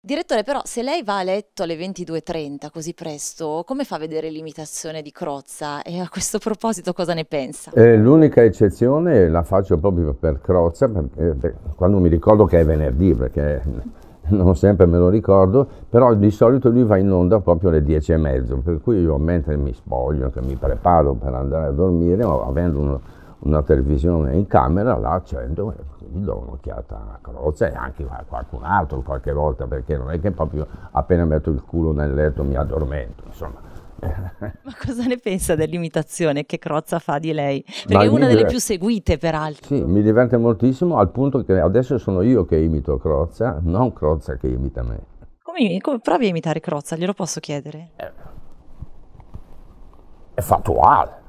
Direttore, però, se lei va a letto alle 22.30 così presto, come fa a vedere l'imitazione di Crozza? E a questo proposito cosa ne pensa? Eh, l'unica eccezione la faccio proprio per Crozza, perché, eh, per, quando mi ricordo che è venerdì, perché non sempre me lo ricordo, però di solito lui va in onda proprio alle 10.30, per cui io mentre mi spoglio, che mi preparo per andare a dormire, avendo un, una televisione in camera, la accendo e gli do un'occhiata a Crozza e anche a qualcun altro qualche volta, perché non è che proprio appena metto il culo nel letto mi addormento, insomma. Ma cosa ne pensa dell'imitazione che Crozza fa di lei? Perché Ma è una delle diverte... più seguite, peraltro. Sì, mi diverte moltissimo al punto che adesso sono io che imito Crozza, non Crozza che imita me. Come, come provi a imitare Crozza, glielo posso chiedere? è fattuale.